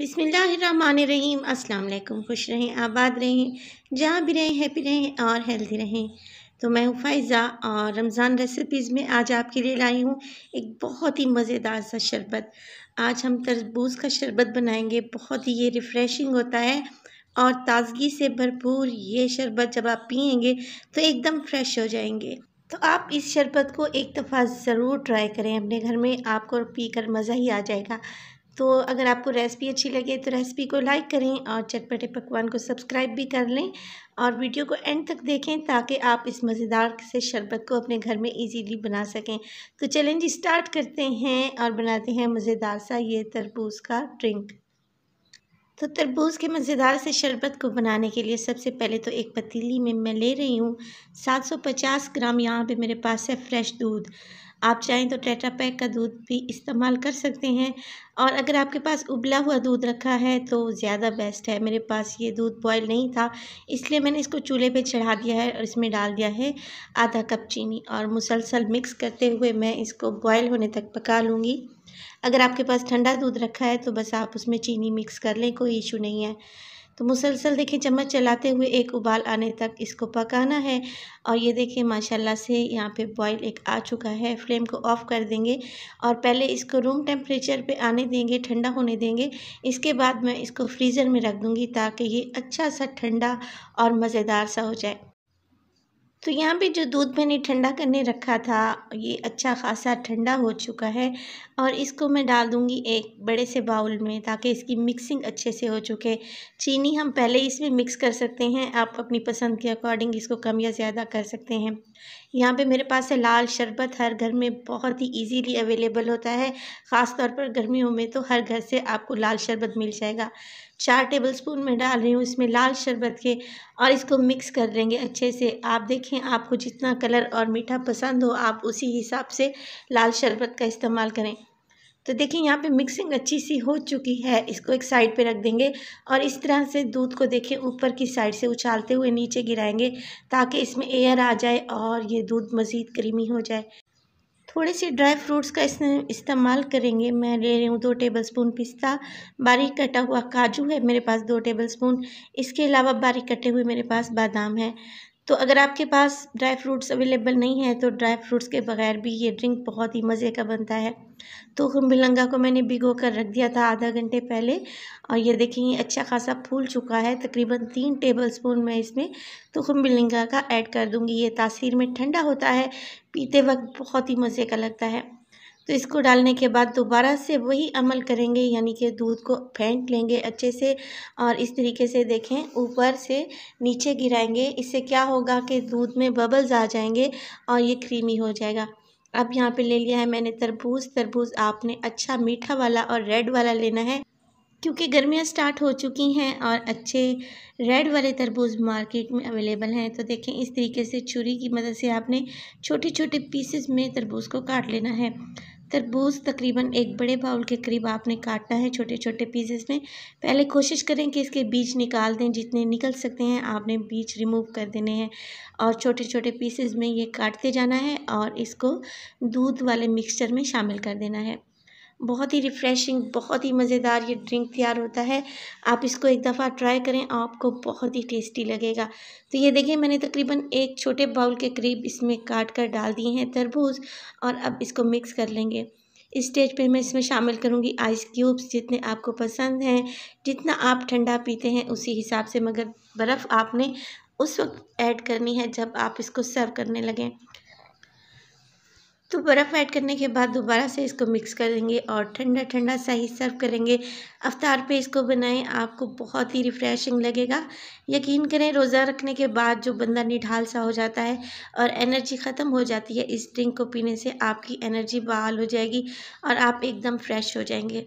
बिसमीम अल्लाम खुश रहें आबाद रहें जहाँ भी रहें हैप्पी रहें और हेल्दी रहें तो मैं हूँ फ़ाइज़ा और रमज़ान रेसिपीज़ में आज आपके लिए लाई हूँ एक बहुत ही मज़ेदार सा शरबत आज हम तरबूज का शरबत बनाएंगे बहुत ही ये रिफ़्रेशिंग होता है और ताज़गी से भरपूर ये शरबत जब आप पियेंगे तो एकदम फ्रेश हो जाएंगे तो आप इस शरबत को एक दफ़ा ज़रूर ट्राई करें अपने घर में आपको पी कर मज़ा ही आ जाएगा तो अगर आपको रेसिपी अच्छी लगे तो रेसिपी को लाइक करें और चटपटे पकवान को सब्सक्राइब भी कर लें और वीडियो को एंड तक देखें ताकि आप इस मज़ेदार से शरबत को अपने घर में इजीली बना सकें तो चलें जी स्टार्ट करते हैं और बनाते हैं मज़ेदार सा ये तरबूज का ड्रिंक तो तरबूज़ के मज़ेदार से शरबत को बनाने के लिए सबसे पहले तो एक पतीली में मैं ले रही हूँ सात ग्राम यहाँ पर मेरे पास है फ्रेश दूध आप चाहें तो पैक का दूध भी इस्तेमाल कर सकते हैं और अगर आपके पास उबला हुआ दूध रखा है तो ज़्यादा बेस्ट है मेरे पास ये दूध बॉयल नहीं था इसलिए मैंने इसको चूल्हे पे चढ़ा दिया है और इसमें डाल दिया है आधा कप चीनी और मुसलसल मिक्स करते हुए मैं इसको बॉयल होने तक पका लूँगी अगर आपके पास ठंडा दूध रखा है तो बस आप उसमें चीनी मिक्स कर लें कोई इशू नहीं है तो मुसलसल देखिए चम्मच चलाते हुए एक उबाल आने तक इसको पकाना है और ये देखिए माशाल्लाह से यहाँ पे बॉईल एक आ चुका है फ्लेम को ऑफ़ कर देंगे और पहले इसको रूम टेम्परेचर पे आने देंगे ठंडा होने देंगे इसके बाद मैं इसको फ्रीज़र में रख दूँगी ताकि ये अच्छा सा ठंडा और मज़ेदार सा हो जाए तो यहाँ पे जो दूध मैंने ठंडा करने रखा था ये अच्छा खासा ठंडा हो चुका है और इसको मैं डाल दूँगी एक बड़े से बाउल में ताकि इसकी मिक्सिंग अच्छे से हो चुके चीनी हम पहले इसमें मिक्स कर सकते हैं आप अपनी पसंद के अकॉर्डिंग इसको कम या ज़्यादा कर सकते हैं यहाँ पे मेरे पास है लाल शरबत हर घर में बहुत ही ईज़ीली अवेलेबल होता है ख़ास तौर पर गर्मियों में तो हर घर से आपको लाल शरबत मिल जाएगा चार टेबलस्पून में डाल रही हूँ इसमें लाल शरबत के और इसको मिक्स कर लेंगे अच्छे से आप देखें आपको जितना कलर और मीठा पसंद हो आप उसी हिसाब से लाल शरबत का इस्तेमाल करें तो देखिए यहाँ पे मिक्सिंग अच्छी सी हो चुकी है इसको एक साइड पे रख देंगे और इस तरह से दूध को देखें ऊपर की साइड से उछालते हुए नीचे गिराएंगे ताकि इसमें एयर आ जाए और ये दूध मज़ीद क्रीमी हो जाए थोड़े से ड्राई फ्रूट्स का इस्तेमाल करेंगे मैं ले रही हूँ दो टेबल स्पून पिस्ता बारीक कटा हुआ काजू है मेरे पास दो टेबल स्पून इसके अलावा बारीक कटे हुए मेरे पास बादाम है तो अगर आपके पास ड्राई फ्रूट्स अवेलेबल नहीं है तो ड्राई फ्रूट्स के बगैर भी ये ड्रिंक बहुत ही मज़े का बनता है तो मिलंगा को मैंने भिगो कर रख दिया था आधा घंटे पहले और ये देखेंगे अच्छा खासा फूल चुका है तकरीबन तीन टेबल स्पून मैं इसमें तुखम तो मिलंगा का ऐड कर दूँगी ये तासीर में ठंडा होता है पीते वक्त बहुत ही मज़े का लगता है तो इसको डालने के बाद दोबारा से वही अमल करेंगे यानी कि दूध को फेंट लेंगे अच्छे से और इस तरीके से देखें ऊपर से नीचे गिराएंगे इससे क्या होगा कि दूध में बबल्स आ जाएंगे और ये क्रीमी हो जाएगा अब यहाँ पे ले लिया है मैंने तरबूज तरबूज आपने अच्छा मीठा वाला और रेड वाला लेना है क्योंकि गर्मियाँ स्टार्ट हो चुकी हैं और अच्छे रेड वाले तरबूज मार्केट में अवेलेबल हैं तो देखें इस तरीके से छुरी की मदद से आपने छोटे छोटे पीसेस में तरबूज को काट लेना है तरबूज तकरीबन एक बड़े बाउल के करीब आपने काटना है छोटे छोटे पीसेस में पहले कोशिश करें कि इसके बीज निकाल दें जितने निकल सकते हैं आपने बीज रिमूव कर देने हैं और छोटे छोटे पीसेस में ये काटते जाना है और इसको दूध वाले मिक्सचर में शामिल कर देना है बहुत ही रिफ़्रेशिंग बहुत ही मज़ेदार ये ड्रिंक तैयार होता है आप इसको एक दफ़ा ट्राई करें आपको बहुत ही टेस्टी लगेगा तो ये देखिए मैंने तकरीबन एक छोटे बाउल के करीब इसमें काट कर डाल दिए हैं तरबूज और अब इसको मिक्स कर लेंगे इस स्टेज पे मैं इसमें शामिल करूँगी आइस क्यूब्स जितने आपको पसंद हैं जितना आप ठंडा पीते हैं उसी हिसाब से मगर बर्फ़ आपने उस वक्त ऐड करनी है जब आप इसको सर्व करने लगें तो बर्फ़ ऐड करने के बाद दोबारा से इसको मिक्स करेंगे और ठंडा ठंडा सा ही सर्व करेंगे अवतार पे इसको बनाएं आपको बहुत ही रिफ़्रेशिंग लगेगा यकीन करें रोज़ा रखने के बाद जो बंदा निढाल सा हो जाता है और एनर्जी ख़त्म हो जाती है इस ड्रिंक को पीने से आपकी एनर्जी बहाल हो जाएगी और आप एकदम फ्रेश हो जाएंगे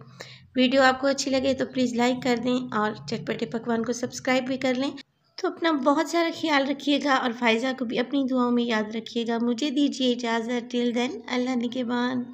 वीडियो आपको अच्छी लगे तो प्लीज़ लाइक कर दें और चटपटे पकवान को सब्सक्राइब भी कर लें तो अपना बहुत सारा ख्याल रखिएगा और फायज़ा को भी अपनी दुआओं में याद रखिएगा मुझे दीजिए इजाज़त टिल देन अल्लाह निगेबान